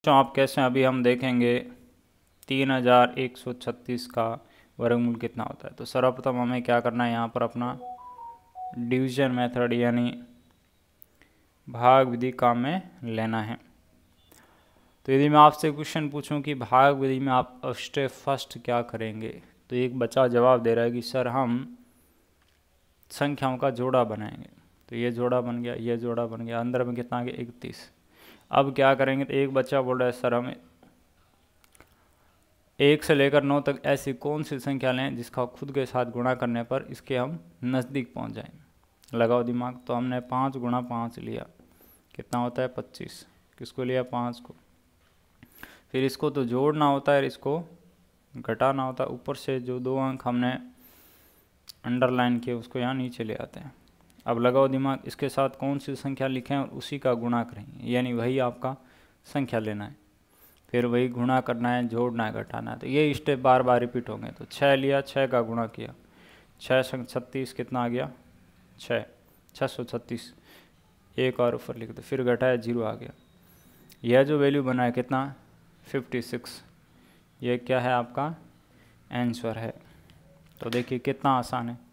बच्चों तो आप कैसे अभी हम देखेंगे तीन हज़ार एक सौ छत्तीस का वर्गमूल कितना होता है तो सर्वप्रथम हमें क्या करना है यहाँ पर अपना डिवीजन मेथड यानी भाग विधि काम में लेना है तो यदि मैं आपसे क्वेश्चन पूछूं कि भाग विधि में आप स्टेप फर्स्ट क्या करेंगे तो एक बच्चा जवाब दे रहा है कि सर हम संख्याओं का जोड़ा बनाएंगे तो ये जोड़ा बन गया ये जोड़ा बन गया अंदर में कितना आ गया इकतीस अब क्या करेंगे तो एक बच्चा बोल रहा है सर हमें एक से लेकर नौ तक ऐसी कौन सी संख्या लें जिसका खुद के साथ गुणा करने पर इसके हम नज़दीक पहुंच जाएं लगाओ दिमाग तो हमने पाँच गुणा पाँच लिया कितना होता है पच्चीस किसको लिया पाँच को फिर इसको तो जोड़ना होता है इसको घटाना होता है ऊपर से जो दो अंक हमने अंडरलाइन किए उसको यहाँ नीचे ले आते हैं अब लगाओ दिमाग इसके साथ कौन सी संख्या लिखें और उसी का गुणा करें यानी वही आपका संख्या लेना है फिर वही गुणा करना है जोड़ना है घटाना है तो ये स्टेप बार बार रिपीट होंगे तो छः लिया छः का गुणा किया छः छत्तीस कितना आ गया छः छः सौ छत्तीस एक और ऊपर लिख दो फिर घटाया जीरो आ गया यह जो वैल्यू बना है कितना फिफ्टी सिक्स ये क्या है आपका आंसर है तो देखिए कितना आसान है